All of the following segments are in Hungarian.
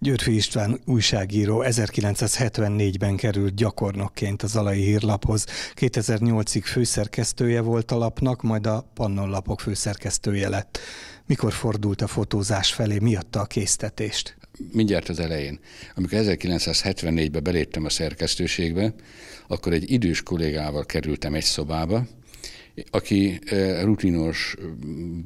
Györfi István újságíró 1974-ben került gyakornokként az Alai Hírlaphoz. 2008-ig főszerkesztője volt a lapnak, majd a Pannonlapok főszerkesztője lett. Mikor fordult a fotózás felé, miatta a késztetést? Mindjárt az elején. Amikor 1974-ben beléptem a szerkesztőségbe, akkor egy idős kollégával kerültem egy szobába, aki rutinos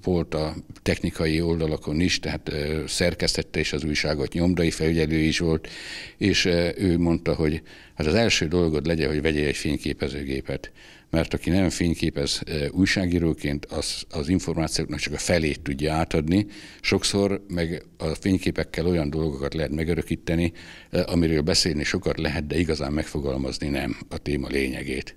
volt a technikai oldalakon is, tehát szerkesztette és az újságot nyomdai felügyelő is volt, és ő mondta, hogy hát az első dolgod legyen, hogy vegyél egy fényképezőgépet mert aki nem fényképez újságíróként, az, az információknak csak a felét tudja átadni. Sokszor meg a fényképekkel olyan dolgokat lehet megörökíteni, amiről beszélni sokat lehet, de igazán megfogalmazni nem a téma lényegét.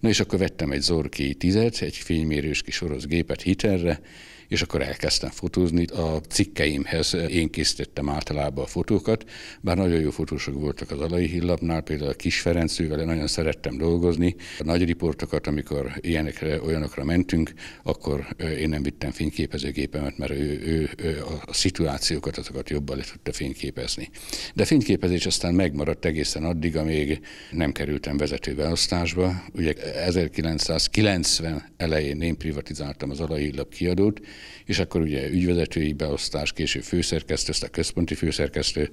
Na és akkor vettem egy Zorki 10 egy fénymérős kis orosz gépet hitelre, és akkor elkezdtem fotózni. A cikkeimhez eh, én készítettem általában a fotókat, bár nagyon jó fotósok voltak az Alai Hillapnál, például a Kis Ferencővel nagyon szerettem dolgozni. A nagy riportokat, amikor ilyenekre, olyanokra mentünk, akkor eh, én nem vittem fényképezőgépemet, mert ő, ő, ő a szituációkat, azokat jobban le tudta fényképezni. De fényképezés aztán megmaradt egészen addig, amíg nem kerültem vezetőbeosztásba. Ugye 1990 elején én privatizáltam az Alai Hillap kiadót, és akkor ugye ügyvezetői beosztás, később főszerkesztő, a központi főszerkesztő,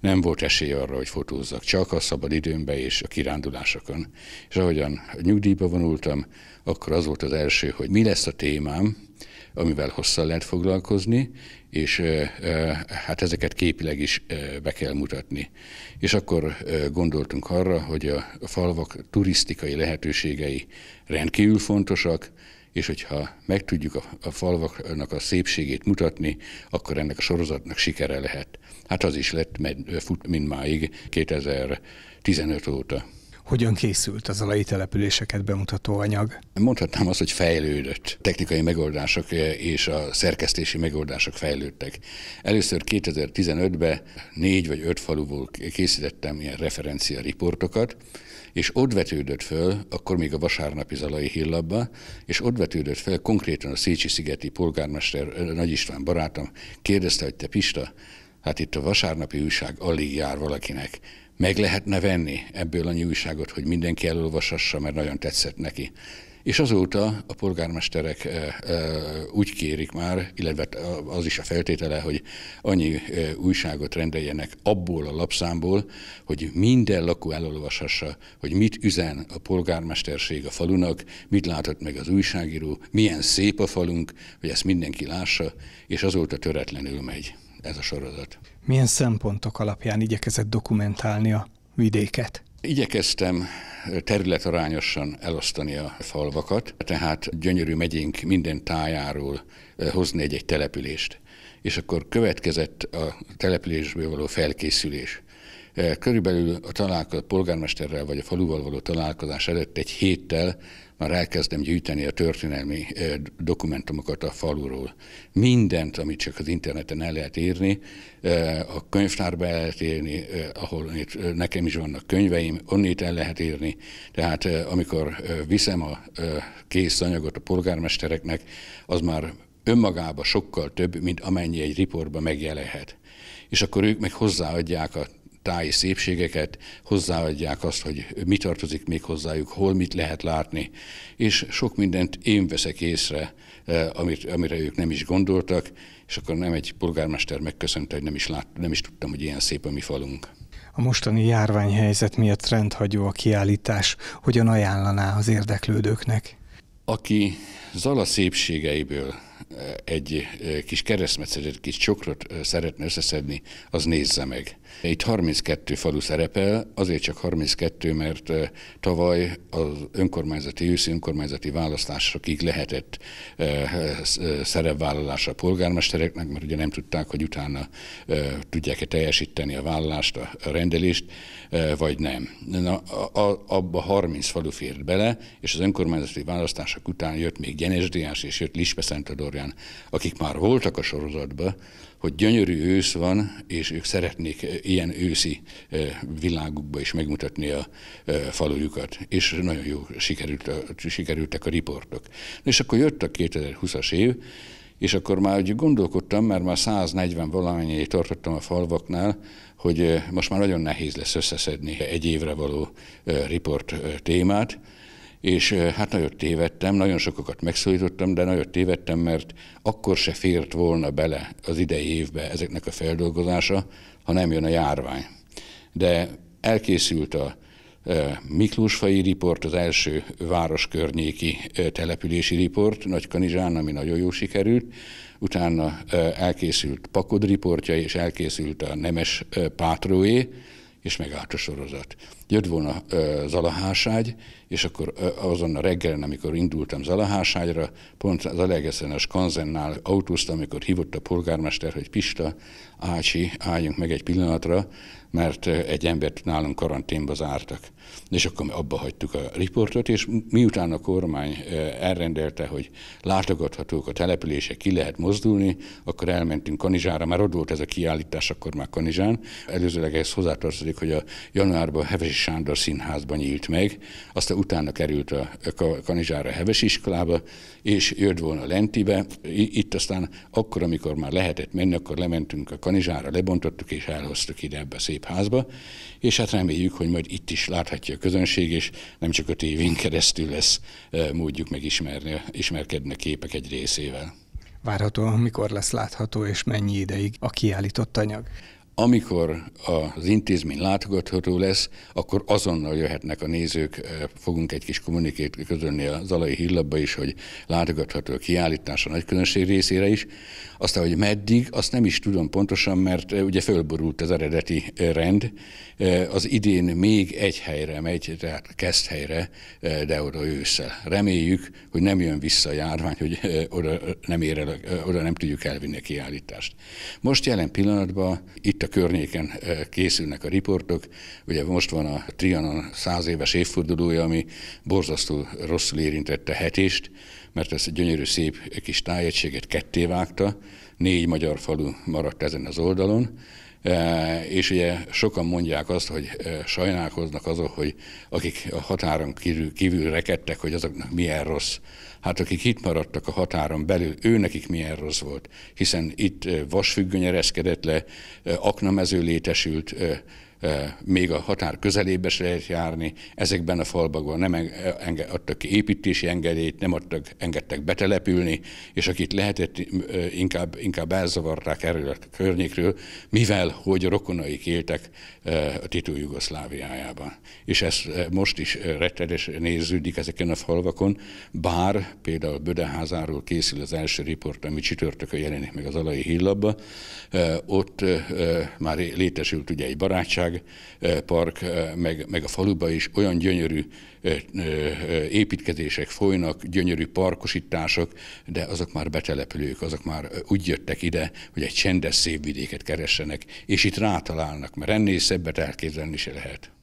nem volt esély arra, hogy fotózzak, csak a szabad időmbe és a kirándulásokon. És ahogyan nyugdíjba vonultam, akkor az volt az első, hogy mi lesz a témám, amivel hosszan lehet foglalkozni, és hát ezeket képileg is be kell mutatni. És akkor gondoltunk arra, hogy a falvak turisztikai lehetőségei rendkívül fontosak, és hogyha meg tudjuk a, a falvaknak a szépségét mutatni, akkor ennek a sorozatnak sikere lehet. Hát az is lett, mert fut, mind máig, 2015 óta. Hogyan készült az alai településeket bemutató anyag? Mondhatnám azt, hogy fejlődött. Technikai megoldások és a szerkesztési megoldások fejlődtek. Először 2015-ben négy vagy öt faluból készítettem ilyen referencia riportokat, és ott vetődött föl, akkor még a vasárnapi Zalai Hillabba, és ott vetődött fel konkrétan a Szécsi-szigeti polgármester eh, Nagy István barátom, kérdezte, hogy te Pista, hát itt a vasárnapi újság alig jár valakinek, meg lehetne venni ebből a újságot, hogy mindenki elolvasassa, mert nagyon tetszett neki. És azóta a polgármesterek eh, eh, úgy kérik már, illetve az is a feltétele, hogy annyi eh, újságot rendeljenek abból a lapszámból, hogy minden lakó elolvashassa, hogy mit üzen a polgármesterség a falunak, mit látott meg az újságíró, milyen szép a falunk, hogy ezt mindenki lássa, és azóta töretlenül megy ez a sorozat. Milyen szempontok alapján igyekezett dokumentálni a vidéket? Igyekeztem területarányosan elosztani a falvakat, tehát gyönyörű megyénk minden tájáról hozni egy-egy települést és akkor következett a településből való felkészülés. Eh, körülbelül a találkozás polgármesterrel vagy a faluval való találkozás előtt egy héttel már elkezdem gyűjteni a történelmi eh, dokumentumokat a faluról. Mindent, amit csak az interneten el lehet írni, eh, a könyvtárba el lehet írni, ahol nekem is vannak könyveim, onnét el lehet írni. Tehát amikor viszem a kész anyagot a polgármestereknek, az már önmagában sokkal több, mint amennyi egy riportban megjelenhet. És akkor ők meg hozzáadják a táj szépségeket, hozzáadják azt, hogy mi tartozik még hozzájuk, hol mit lehet látni, és sok mindent én veszek észre, eh, amit, amire ők nem is gondoltak, és akkor nem egy polgármester megköszönte, hogy nem is, lát, nem is tudtam, hogy ilyen szép a mi falunk. A mostani járványhelyzet miatt rendhagyó a kiállítás, hogyan ajánlaná az érdeklődőknek? Aki Zala szépségeiből Eh, egy eh, kis egy kis csokrot eh, szeretne összeszedni, az nézze meg. Itt 32 falu szerepel, azért csak 32, mert tavaly az önkormányzati, őszi önkormányzati választásokig lehetett szerepvállalása a polgármestereknek, mert ugye nem tudták, hogy utána tudják-e teljesíteni a vállalást, a rendelést, vagy nem. Na, abba 30 falu fért bele, és az önkormányzati választások után jött még Genesdiás, és jött a Dorján, akik már voltak a sorozatban, hogy gyönyörű ősz van, és ők szeretnék eh, ilyen őszi eh, világukba is megmutatni a eh, falujukat, és nagyon jó sikerült, sikerültek a riportok. És akkor jött a 2020-as év, és akkor már úgy gondolkodtam, mert már 140 valamennyi tartottam a falvaknál, hogy most már nagyon nehéz lesz összeszedni egy évre való riport témát, és hát nagyon tévedtem, nagyon sokakat megszólítottam, de nagyon tévedtem, mert akkor se fért volna bele az idei évbe ezeknek a feldolgozása, ha nem jön a járvány. De elkészült a Miklósfai riport, az első város környéki települési riport Nagykanizsán, ami nagyon jó sikerült. Utána elkészült Pakod riportja, és elkészült a Nemes Pátróé, és megállt a sorozat. Jött volna ö, Zalaháságy, és akkor ö, azon a reggelen, amikor indultam Zalaháságyra, pont az Alegeszenen a Skanzennál autóztam, amikor hívott a polgármester, hogy Pista, Ácsi, álljunk meg egy pillanatra, mert egy embert nálunk karanténba zártak. És akkor mi abba hagytuk a riportot, és miután a kormány elrendelte, hogy látogathatók a települések, ki lehet mozdulni, akkor elmentünk Kanizsára, már ott volt ez a kiállítás, akkor már Kanizsán. Előzőleg ez hozzátartozik emlékszik, hogy a januárban a Hevesi Sándor színházban nyílt meg, aztán utána került a Kanizsára a iskolába, és jött volna Lentibe. Itt aztán akkor, amikor már lehetett menni, akkor lementünk a Kanizsára, lebontottuk és elhoztuk ide ebbe a szép házba, és hát reméljük, hogy majd itt is láthatja a közönség, és nem csak a tévén keresztül lesz e, módjuk megismerni, ismerkedni a képek egy részével. Várhatóan mikor lesz látható és mennyi ideig a kiállított anyag? Amikor az intézmény látogatható lesz, akkor azonnal jöhetnek a nézők, eh, fogunk egy kis kommunikét közölni a zalai Hillabba is, hogy látogatható a kiállítás a nagy közönség részére is. Aztán, hogy meddig, azt nem is tudom pontosan, mert eh, ugye fölborult az eredeti eh, rend. Az idén még egy helyre megy, tehát kezd helyre, de oda ősszel. Reméljük, hogy nem jön vissza a járvány, hogy oda nem, ér el, oda nem tudjuk elvinni a kiállítást. Most jelen pillanatban itt a környéken eh, készülnek a riportok. Ugye most van a Trianon száz éves évfordulója, ami borzasztó rosszul érintette hetést, mert ezt a gyönyörű szép kis tájegységet ketté vágta, négy magyar falu maradt ezen az oldalon, E, és ugye sokan mondják azt, hogy e, sajnálkoznak azok, hogy akik a határon kívül, kívül rekedtek, hogy azoknak milyen rossz. Hát akik itt maradtak a határon belül, ő nekik milyen rossz volt, hiszen itt e, vasfüggöny ereszkedett le, aknamező létesült, még a határ közelébe se lehet járni, ezekben a falbakban nem enge, adtak ki építési engedélyt, nem adtak, engedtek betelepülni, és akit lehetett, inkább, inkább elzavarták erről a környékről, mivel hogy rokonaik éltek a Tito Jugoszláviájában. És ez most is rettedes néződik ezeken a falvakon, bár például Bödeházáról készül az első riport, ami csütörtökön jelenik meg az Alai Hillabba, ott már létesült ugye egy barátság, Királyság eh, park, eh, meg, meg a faluba is olyan gyönyörű eh, építkezések folynak, gyönyörű parkosítások, de azok már betelepülők, azok már úgy jöttek ide, hogy egy csendes szép vidéket keressenek, és itt rátalálnak, mert ennél szebbet elképzelni se lehet.